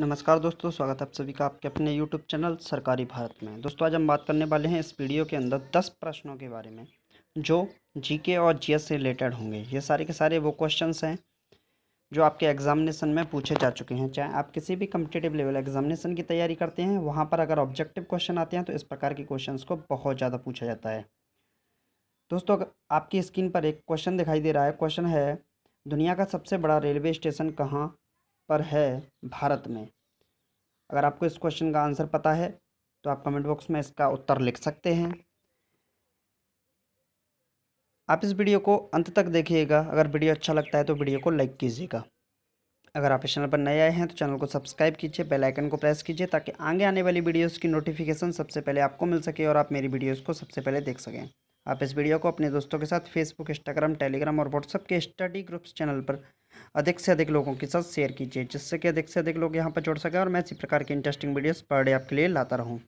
नमस्कार दोस्तों स्वागत है आप सभी का आपके अपने यूट्यूब चैनल सरकारी भारत में दोस्तों आज हम बात करने वाले हैं इस वीडियो के अंदर दस प्रश्नों के बारे में जो जीके और जीएस से रिलेटेड होंगे ये सारे के सारे वो क्वेश्चंस हैं जो आपके एग्जामिनेशन में पूछे जा चुके हैं चाहे आप किसी भी कम्पिटेटिव लेवल एग्जामिनेशन की तैयारी करते हैं वहाँ पर अगर ऑब्जेक्टिव क्वेश्चन आते हैं तो इस प्रकार के क्वेश्चन को बहुत ज़्यादा पूछा जाता है दोस्तों आपकी स्क्रीन पर एक क्वेश्चन दिखाई दे रहा है क्वेश्चन है दुनिया का सबसे बड़ा रेलवे स्टेशन कहाँ पर है भारत में अगर आपको इस क्वेश्चन का आंसर पता है तो आप कमेंट बॉक्स में इसका उत्तर लिख सकते हैं आप इस वीडियो को अंत तक देखिएगा अगर वीडियो अच्छा लगता है तो वीडियो को लाइक कीजिएगा अगर आप इस चैनल पर नए आए हैं तो चैनल को सब्सक्राइब कीजिए बेल आइकन को प्रेस कीजिए ताकि आगे आने वाली वीडियोस की नोटिफिकेशन सबसे पहले आपको मिल सके और आप मेरी वीडियोस को सबसे पहले देख सकें आप इस वीडियो को अपने दोस्तों के साथ फेसबुक इंस्टाग्राम टेलीग्राम और व्हाट्सअप के स्टडी ग्रुप्स चैनल पर अधिक से अधिक लोगों के साथ शेयर कीजिए जिससे कि अधिक से अधिक लोग यहाँ पर जुड़ सकें और मैं इसी प्रकार की इंटरेस्टिंग वीडियोस पर डे आपके लिए लाता रहूँ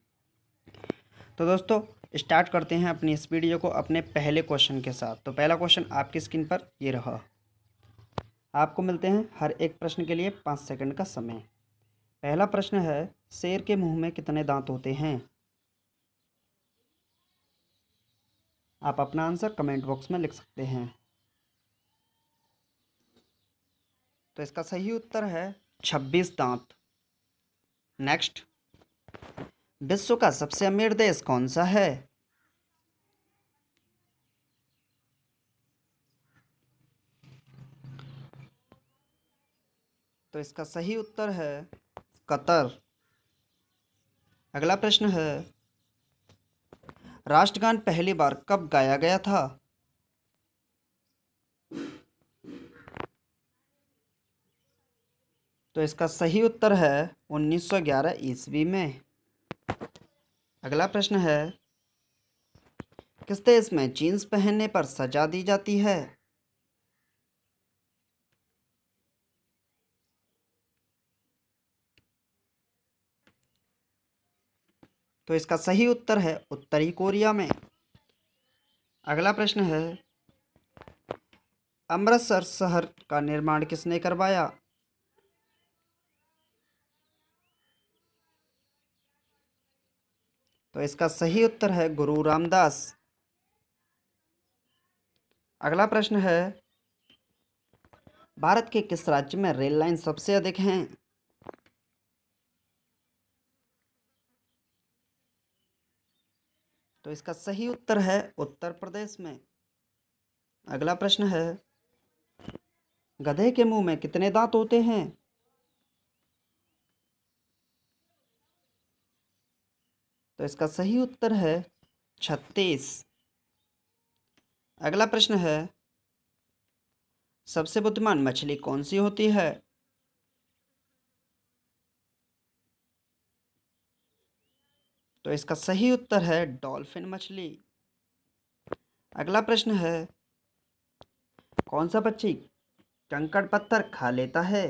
तो दोस्तों स्टार्ट करते हैं अपनी इस वीडियो को अपने पहले क्वेश्चन के साथ तो पहला क्वेश्चन आपकी स्क्रीन पर ये रहा आपको मिलते हैं हर एक प्रश्न के लिए पाँच सेकेंड का समय पहला प्रश्न है शेर के मुंह में कितने दांत होते हैं आप अपना आंसर कमेंट बॉक्स में लिख सकते हैं तो इसका सही उत्तर है छब्बीस दांत नेक्स्ट विश्व का सबसे अमीर देश कौन सा है तो इसका सही उत्तर है कतर अगला प्रश्न है राष्ट्रगान पहली बार कब गाया गया था तो इसका सही उत्तर है 1911 ईस्वी में अगला प्रश्न है किस देश में जीन्स पहनने पर सजा दी जाती है तो इसका सही उत्तर है उत्तरी कोरिया में अगला प्रश्न है अमृतसर शहर का निर्माण किसने करवाया तो इसका सही उत्तर है गुरु रामदास अगला प्रश्न है भारत के किस राज्य में रेल लाइन सबसे अधिक हैं तो इसका सही उत्तर है उत्तर प्रदेश में अगला प्रश्न है गधे के मुंह में कितने दांत होते हैं तो इसका सही उत्तर है छत्तीस अगला प्रश्न है सबसे बुद्धिमान मछली कौन सी होती है तो इसका सही उत्तर है डॉल्फिन मछली अगला प्रश्न है कौन सा पक्षी कंकड़ पत्थर खा लेता है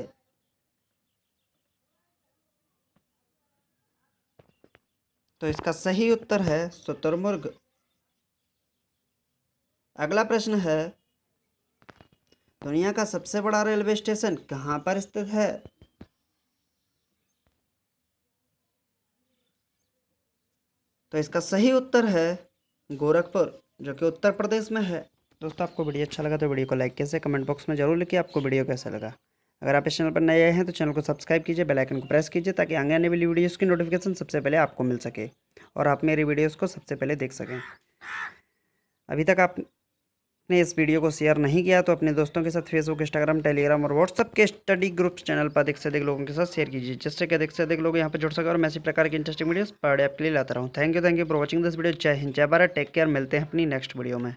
तो इसका सही उत्तर है शतुर्मुर्ग अगला प्रश्न है दुनिया का सबसे बड़ा रेलवे स्टेशन कहाँ पर स्थित है तो इसका सही उत्तर है गोरखपुर जो कि उत्तर प्रदेश में है दोस्तों आपको वीडियो अच्छा लगा तो वीडियो को लाइक कैसे कमेंट बॉक्स में जरूर लिखिए आपको वीडियो कैसा लगा अगर आप इस चैनल पर नए आए हैं तो चैनल को सब्सक्राइब कीजिए बेल आइकन को प्रेस कीजिए ताकि आगे आने वाली वीडियोस की नोटिफिकेशन सबसे पहले आपको मिल सके और आप मेरी वीडियोस को सबसे पहले देख सकें अभी तक आपने इस वीडियो को शेयर नहीं किया तो अपने दोस्तों के साथ फेसबुक इंस्टाग्राम टेलीग्राम और व्हाट्सअप के स्टडी ग्रुप्स चैनल पर अधिक से अधिक लोगों के साथ शेयर कीजिए जिससे कि अधिक से अधिक लोग यहाँ पर जुड़ सके और मैं इसी प्रकार की इंटरेस्टिंग वीडियोज़ पर आपके लिए लाता हूँ thank you thank you for watching this video जय हिंद जय भारत टेक केयर मिलते हैं अपनी नेक्स्ट वीडियो में